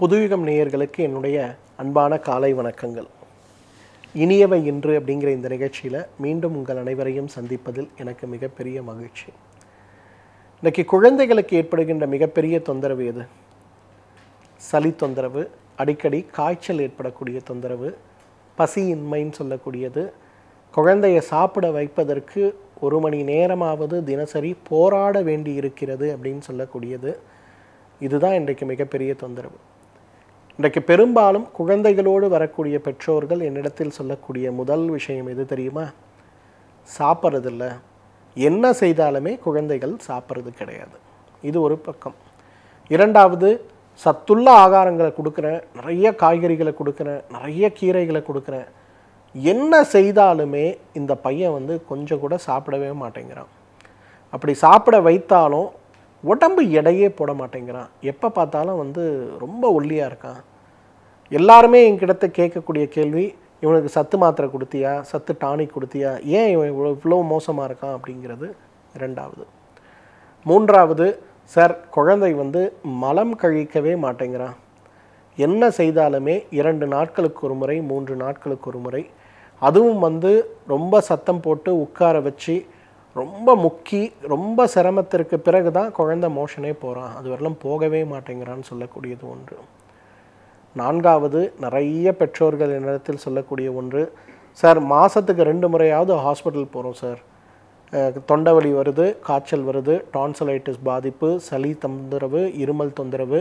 புதுயுகம் நேயர்களுக்கு என்னுடைய அன்பான காலை வணக்கங்கள் இனியவை இன்று அப்படிங்கிற இந்த நிகழ்ச்சியில் மீண்டும் உங்கள் அனைவரையும் சந்திப்பதில் எனக்கு மிகப்பெரிய மகிழ்ச்சி இன்றைக்கி குழந்தைகளுக்கு ஏற்படுகின்ற மிகப்பெரிய தொந்தரவு எது சளி தொந்தரவு அடிக்கடி காய்ச்சல் ஏற்படக்கூடிய தொந்தரவு பசியின்மைன்னு சொல்லக்கூடியது குழந்தையை சாப்பிட வைப்பதற்கு ஒரு மணி நேரமாவது தினசரி போராட வேண்டி இருக்கிறது அப்படின்னு சொல்லக்கூடியது இதுதான் இன்றைக்கு மிகப்பெரிய தொந்தரவு இன்றைக்கு பெரும்பாலும் குழந்தைகளோடு வரக்கூடிய பெற்றோர்கள் என்னிடத்தில் சொல்லக்கூடிய முதல் விஷயம் எது தெரியுமா சாப்பிட்றதில்ல என்ன செய்தாலுமே குழந்தைகள் சாப்பிட்றது கிடையாது இது ஒரு பக்கம் இரண்டாவது சத்துள்ள ஆகாரங்களை கொடுக்குறேன் நிறைய காய்கறிகளை கொடுக்குறேன் நிறைய கீரைகளை கொடுக்குறேன் என்ன செய்தாலுமே இந்த பையன் வந்து கொஞ்சம் கூட சாப்பிடவே மாட்டேங்கிறான் அப்படி சாப்பிட வைத்தாலும் உடம்பு எடையே போட மாட்டேங்கிறான் எப்போ பார்த்தாலும் வந்து ரொம்ப ஒல்லியாக இருக்கான் எல்லாருமே என்கிட்ட கேட்கக்கூடிய கேள்வி இவனுக்கு சத்து மாத்திரை கொடுத்தியா சத்து டானிக் கொடுத்தியா ஏன் இவன் இவ்வளோ இவ்வளோ மோசமாக இருக்கான் அப்படிங்கிறது ரெண்டாவது மூன்றாவது சார் குழந்தை வந்து மலம் கழிக்கவே மாட்டேங்கிறான் என்ன செய்தாலுமே இரண்டு நாட்களுக்கு ஒரு முறை மூன்று நாட்களுக்கு ஒரு முறை அதுவும் வந்து ரொம்ப சத்தம் போட்டு உட்கார வச்சு ரொம்ப முக்கி ரொம்ப சிரமத்திற்கு பிறகு தான் குழந்த மோஷனே போகிறான் அது வரலாம் போகவே மாட்டேங்கிறான்னு சொல்லக்கூடியது ஒன்று நான்காவது நிறைய பெற்றோர்கள் என்னிடத்தில் சொல்லக்கூடிய ஒன்று சார் மாதத்துக்கு ரெண்டு முறையாவது ஹாஸ்பிட்டல் போகிறோம் சார் தொண்டவழி வருது காய்ச்சல் வருது டான்சலைட்டிஸ் பாதிப்பு சளி தொந்தரவு இருமல் தொந்தரவு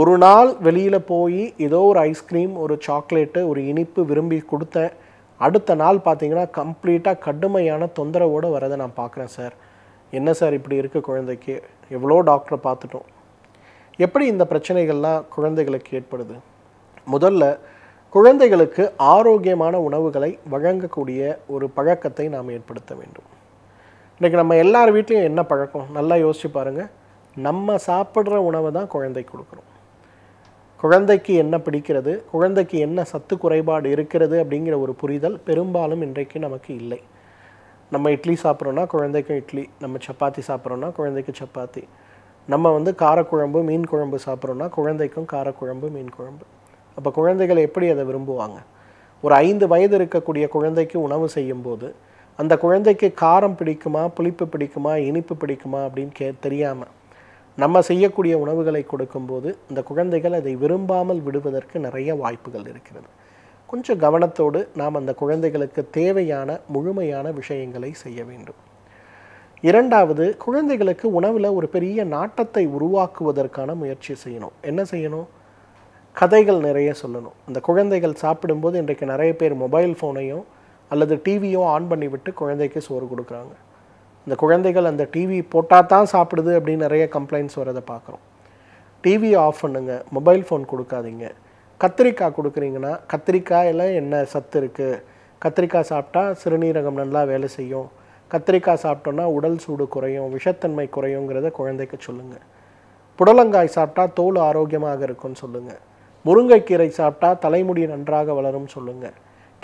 ஒரு நாள் வெளியில் போய் ஏதோ ஒரு ஐஸ்கிரீம் ஒரு சாக்லேட்டு ஒரு இனிப்பு விரும்பி கொடுத்தேன் அடுத்த நாள் பார்த்தீங்கன்னா கம்ப்ளீட்டாக கடுமையான தொந்தரவோடு வரதை நான் பார்க்குறேன் சார் என்ன சார் இப்படி இருக்குது குழந்தைக்கு எவ்வளோ டாக்டரை பார்த்துட்டோம் எப்படி இந்த பிரச்சனைகள்லாம் குழந்தைகளுக்கு ஏற்படுது முதல்ல குழந்தைகளுக்கு ஆரோக்கியமான உணவுகளை வழங்கக்கூடிய ஒரு பழக்கத்தை நாம் ஏற்படுத்த வேண்டும் இன்றைக்கி நம்ம எல்லார் வீட்லேயும் என்ன பழக்கம் நல்லா யோசிச்சு பாருங்கள் நம்ம சாப்பிட்ற உணவை தான் குழந்தை கொடுக்குறோம் குழந்தைக்கு என்ன பிடிக்கிறது குழந்தைக்கு என்ன சத்து குறைபாடு இருக்கிறது அப்படிங்கிற ஒரு புரிதல் பெரும்பாலும் இன்றைக்கு நமக்கு இல்லை நம்ம இட்லி சாப்பிட்றோன்னா குழந்தைக்கும் இட்லி நம்ம சப்பாத்தி சாப்பிட்றோன்னா குழந்தைக்கு சப்பாத்தி நம்ம வந்து காரக்குழம்பு மீன் குழம்பு சாப்பிட்றோன்னா குழந்தைக்கும் காரக்குழம்பு மீன் குழம்பு அப்போ குழந்தைகள் எப்படி அதை விரும்புவாங்க ஒரு ஐந்து வயது இருக்கக்கூடிய குழந்தைக்கு உணவு செய்யும்போது அந்த குழந்தைக்கு காரம் பிடிக்குமா புளிப்பு பிடிக்குமா இனிப்பு பிடிக்குமா அப்படின்னு கே தெரியாமல் நம்ம செய்யக்கூடிய உணவுகளை கொடுக்கும்போது இந்த குழந்தைகள் அதை விரும்பாமல் விடுவதற்கு நிறைய வாய்ப்புகள் இருக்கிறது கொஞ்சம் கவனத்தோடு நாம் அந்த குழந்தைகளுக்கு தேவையான முழுமையான விஷயங்களை செய்ய வேண்டும் இரண்டாவது குழந்தைகளுக்கு உணவில் ஒரு பெரிய நாட்டத்தை உருவாக்குவதற்கான முயற்சி செய்யணும் என்ன செய்யணும் கதைகள் நிறைய சொல்லணும் இந்த குழந்தைகள் சாப்பிடும்போது இன்றைக்கு நிறைய பேர் மொபைல் ஃபோனையும் அல்லது டிவியோ ஆன் பண்ணிவிட்டு குழந்தைக்கு சோறு கொடுக்குறாங்க இந்த குழந்தைகள் அந்த டிவி போட்டால் தான் சாப்பிடுது அப்படின்னு நிறைய கம்ப்ளைண்ட்ஸ் வரதை பார்க்குறோம் டிவி ஆஃப் பண்ணுங்க மொபைல் ஃபோன் கொடுக்காதீங்க கத்திரிக்காய் கொடுக்குறீங்கன்னா கத்திரிக்காயில் என்ன சத்து இருக்குது கத்திரிக்காய் சாப்பிட்டா சிறுநீரகம் நல்லா வேலை செய்யும் கத்திரிக்காய் சாப்பிட்டோன்னா உடல் சூடு குறையும் விஷத்தன்மை குறையுங்கிறத குழந்தைக்கு சொல்லுங்கள் புடலங்காய் சாப்பிட்டா தோல் ஆரோக்கியமாக இருக்கும்னு சொல்லுங்கள் முருங்கைக்கீரை சாப்பிட்டா தலைமுடி நன்றாக வளரும்னு சொல்லுங்கள்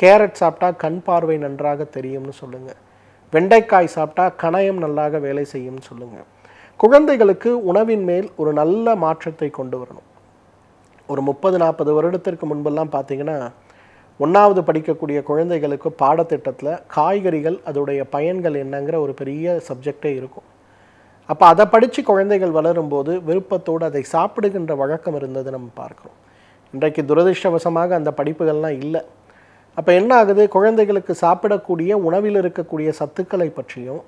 கேரட் சாப்பிட்டா கண் பார்வை நன்றாக தெரியும்னு சொல்லுங்கள் வெண்டைக்காய் சாப்பிட்டா கணயம் நல்லாக வேலை செய்யும்னு சொல்லுங்கள் குழந்தைகளுக்கு உணவின் மேல் ஒரு நல்ல மாற்றத்தை கொண்டு வரணும் ஒரு முப்பது நாற்பது வருடத்திற்கு முன்பெல்லாம் பார்த்தீங்கன்னா ஒன்றாவது படிக்கக்கூடிய குழந்தைகளுக்கு பாடத்திட்டத்தில் காய்கறிகள் அதோடைய பயன்கள் என்னங்கிற ஒரு பெரிய சப்ஜெக்டே இருக்கும் அப்போ அதை படித்து குழந்தைகள் வளரும்போது விருப்பத்தோடு அதை சாப்பிடுகின்ற வழக்கம் இருந்தது நம்ம பார்க்குறோம் இன்றைக்கு துரதிருஷ்டவசமாக அந்த படிப்புகள்லாம் இல்லை அப்போ என்ன ஆகுது குழந்தைகளுக்கு சாப்பிடக்கூடிய உணவில் இருக்கக்கூடிய சத்துக்களை பற்றியும்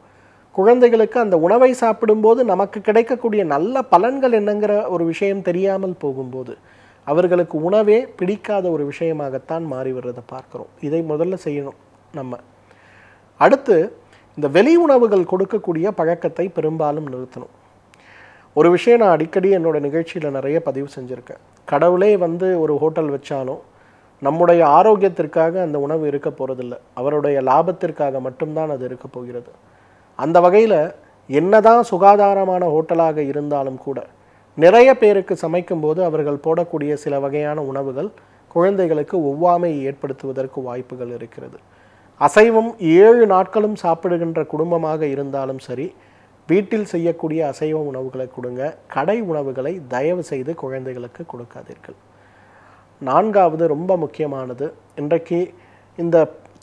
குழந்தைகளுக்கு அந்த உணவை சாப்பிடும்போது நமக்கு கிடைக்கக்கூடிய நல்ல பலன்கள் என்னங்கிற ஒரு விஷயம் தெரியாமல் போகும்போது அவர்களுக்கு உணவே பிடிக்காத ஒரு விஷயமாகத்தான் மாறி வர்றதை பார்க்குறோம் இதை முதல்ல செய்யணும் நம்ம அடுத்து இந்த வெளி உணவுகள் கொடுக்கக்கூடிய பழக்கத்தை பெரும்பாலும் நிறுத்தணும் ஒரு விஷயம் நான் அடிக்கடி என்னோடய நிகழ்ச்சியில் நிறைய பதிவு செஞ்சுருக்கேன் கடவுளே வந்து ஒரு ஹோட்டல் வச்சாலும் நம்முடைய ஆரோக்கியத்திற்காக அந்த உணவு இருக்க போகிறதில்ல அவருடைய லாபத்திற்காக மட்டும்தான் அது இருக்க போகிறது அந்த வகையில் என்னதான் சுகாதாரமான ஹோட்டலாக இருந்தாலும் கூட நிறைய பேருக்கு சமைக்கும்போது அவர்கள் போடக்கூடிய சில வகையான உணவுகள் குழந்தைகளுக்கு ஒவ்வாமையை ஏற்படுத்துவதற்கு வாய்ப்புகள் இருக்கிறது அசைவம் ஏழு நாட்களும் சாப்பிடுகின்ற குடும்பமாக இருந்தாலும் சரி வீட்டில் செய்யக்கூடிய அசைவ உணவுகளை கொடுங்க கடை உணவுகளை தயவு செய்து குழந்தைகளுக்கு கொடுக்காதீர்கள் நான்காவது ரொம்ப முக்கியமானது இன்றைக்கு இந்த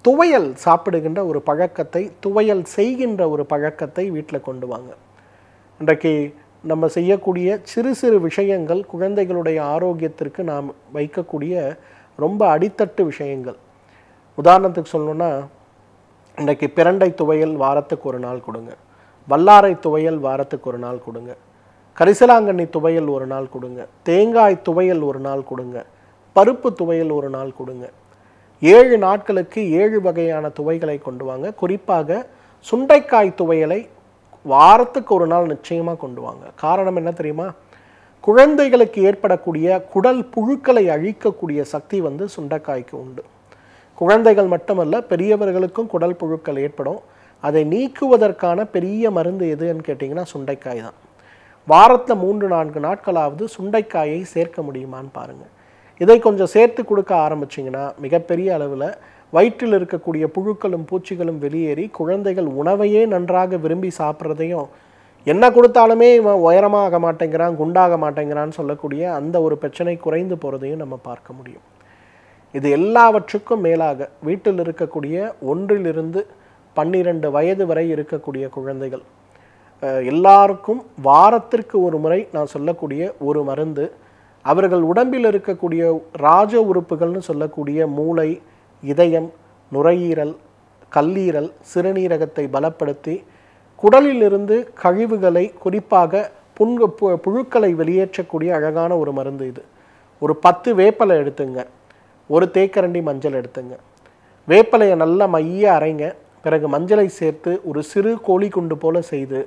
துவையல் சாப்பிடுகின்ற ஒரு பழக்கத்தை துவையல் செய்கின்ற ஒரு பழக்கத்தை வீட்டில் கொண்டு வாங்க இன்றைக்கு நம்ம செய்யக்கூடிய சிறு சிறு விஷயங்கள் குழந்தைகளுடைய ஆரோக்கியத்திற்கு நாம் வைக்கக்கூடிய ரொம்ப அடித்தட்டு விஷயங்கள் உதாரணத்துக்கு சொல்லணுன்னா இன்றைக்கு பிரண்டை துவையல் வாரத்துக்கு ஒரு நாள் கொடுங்க வல்லாரை துவையல் வாரத்துக்கு ஒரு நாள் கொடுங்க கரிசலாங்கண்ணி துவையல் ஒரு நாள் கொடுங்க தேங்காய் துவையல் ஒரு நாள் கொடுங்க பருப்பு துவையல் ஒரு நாள் கொடுங்க ஏழு நாட்களுக்கு ஏழு வகையான துவைகளை கொண்டு வாங்க குறிப்பாக சுண்டைக்காய் துவையலை வாரத்துக்கு ஒரு நாள் நிச்சயமாக கொண்டு வாங்க காரணம் என்ன தெரியுமா குழந்தைகளுக்கு ஏற்படக்கூடிய குடல் புழுக்களை அழிக்கக்கூடிய சக்தி வந்து சுண்டைக்காய்க்கு உண்டு குழந்தைகள் மட்டுமல்ல பெரியவர்களுக்கும் குடல் புழுக்கள் ஏற்படும் அதை நீக்குவதற்கான பெரிய மருந்து எதுன்னு கேட்டிங்கன்னா சுண்டைக்காய் தான் வாரத்தில் மூன்று நான்கு நாட்களாவது சுண்டைக்காயை சேர்க்க முடியுமான்னு பாருங்கள் இதை கொஞ்சம் சேர்த்து கொடுக்க ஆரம்பிச்சிங்கன்னா மிகப்பெரிய அளவில் வயிற்றில் இருக்கக்கூடிய புழுக்களும் பூச்சிகளும் வெளியேறி குழந்தைகள் உணவையே நன்றாக விரும்பி சாப்பிட்றதையும் என்ன கொடுத்தாலுமே இவன் உயரமாக மாட்டேங்கிறான் குண்டாக மாட்டேங்கிறான்னு சொல்லக்கூடிய அந்த ஒரு பிரச்சனை குறைந்து போகிறதையும் நம்ம பார்க்க முடியும் இது எல்லாவற்றுக்கும் மேலாக வீட்டில் இருக்கக்கூடிய ஒன்றிலிருந்து பன்னிரண்டு வயது வரை இருக்கக்கூடிய குழந்தைகள் எல்லாருக்கும் வாரத்திற்கு ஒரு முறை நான் சொல்லக்கூடிய ஒரு மருந்து அவர்கள் உடம்பில் இருக்கக்கூடிய ராஜ உறுப்புகள்னு சொல்லக்கூடிய மூளை இதயம் நுரையீரல் கல்லீரல் சிறுநீரகத்தை பலப்படுத்தி குடலிலிருந்து கழிவுகளை குறிப்பாக புண்கு பு புழுக்களை வெளியேற்றக்கூடிய அழகான ஒரு மருந்து இது ஒரு பத்து வேப்பலை எடுத்துங்க ஒரு தேக்கரண்டி மஞ்சள் எடுத்துங்க வேப்பலையை நல்லா மைய அரைங்க பிறகு மஞ்சளை சேர்த்து ஒரு சிறு கோழி குண்டு போல் செய்து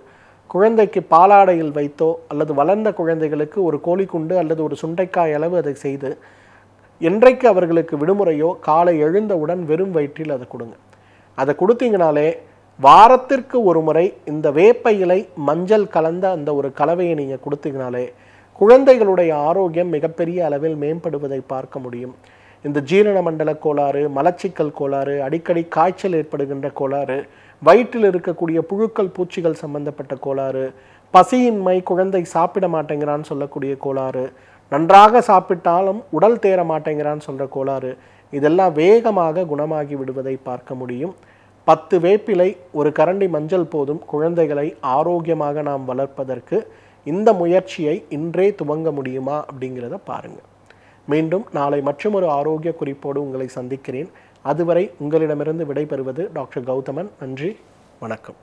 குழந்தைக்கு பாலாடையில் வைத்தோ அல்லது வளர்ந்த குழந்தைகளுக்கு ஒரு கோழிக்குண்டு அல்லது ஒரு சுண்டைக்காய் அளவு அதை செய்து என்றைக்கு அவர்களுக்கு விடுமுறையோ காலை எழுந்தவுடன் வெறும் வயிற்றில் அதை கொடுங்க அதை கொடுத்தீங்கனாலே வாரத்திற்கு ஒரு முறை இந்த வேப்ப இலை மஞ்சள் கலந்த அந்த ஒரு கலவையை நீங்கள் கொடுத்தீங்கனாலே குழந்தைகளுடைய ஆரோக்கியம் மிகப்பெரிய அளவில் மேம்படுவதை பார்க்க முடியும் இந்த ஜீரண மண்டல கோளாறு மலச்சிக்கல் கோளாறு அடிக்கடி காய்ச்சல் ஏற்படுகின்ற கோளாறு வயிற்றில் இருக்கக்கூடிய புழுக்கள் பூச்சிகள் சம்பந்தப்பட்ட கோளாறு பசியின்மை குழந்தை சாப்பிட மாட்டேங்கிறான்னு சொல்லக்கூடிய கோளாறு நன்றாக சாப்பிட்டாலும் உடல் தேர மாட்டேங்கிறான்னு சொல்கிற கோளாறு இதெல்லாம் வேகமாக குணமாகி விடுவதை பார்க்க முடியும் பத்து வேப்பிலை ஒரு கரண்டி மஞ்சள் போதும் குழந்தைகளை ஆரோக்கியமாக நாம் வளர்ப்பதற்கு இந்த முயற்சியை இன்றே துவங்க முடியுமா அப்படிங்கிறத பாருங்கள் மீண்டும் நாளை மற்றும் ஒரு ஆரோக்கிய குறிப்போடு உங்களை சந்திக்கிறேன் அதுவரை உங்களிடமிருந்து விடைபெறுவது டாக்டர் கௌதமன் நன்றி வணக்கம்